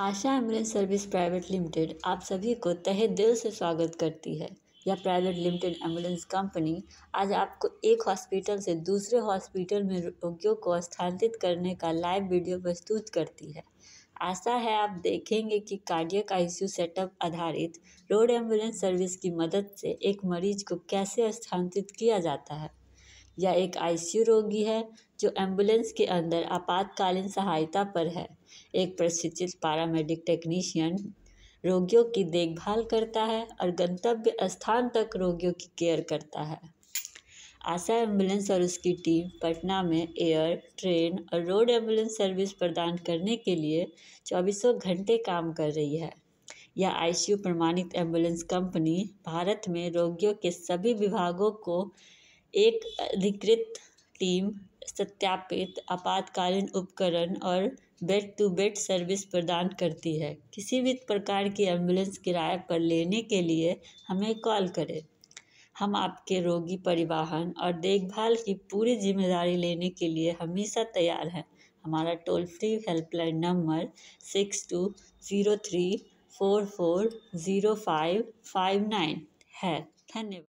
आशा ambulance service private limited आप सभी को तहे दिल से स्वागत करती है यह प्राइवेट लिमिटेड एम्बुलेंस कंपनी आज आपको एक हॉस्पिटल से दूसरे हॉस्पिटल में रोगियों को स्थानांतरित करने का लाइव वीडियो प्रस्तुत करती है आशा है आप देखेंगे कि कार्डियक आईसीयू सेटअप आधारित रोड एम्बुलेंस सर्विस की मदद से एक मरीज को कैसे स्थानांतरित किया जाता है यह एक आई.सी.यू. रोगी है जो एम्बुलेंस के अंदर आपातकालीन सहायता पर है एक प्रशिक्षित पैरामेडिक टेक्नीशियन रोगियों की देखभाल करता है और गंतव्य स्थान तक रोगियों की केयर करता है आशा एम्बुलेंस और उसकी टीम पटना में एयर ट्रेन और रोड एम्बुलेंस सर्विस प्रदान करने के लिए चौबीसों घंटे काम कर रही है यह आईसीयू प्रमाणित एम्बुलेंस कंपनी भारत में रोगियों के सभी विभागों को एक अधिकृत टीम सत्यापित आपातकालीन उपकरण और बेड टू बेड सर्विस प्रदान करती है किसी भी प्रकार की एम्बुलेंस किराए पर लेने के लिए हमें कॉल करें हम आपके रोगी परिवहन और देखभाल की पूरी जिम्मेदारी लेने के लिए हमेशा तैयार हैं हमारा toll free helpline number six two zero three four four zero five five nine है धन्यवाद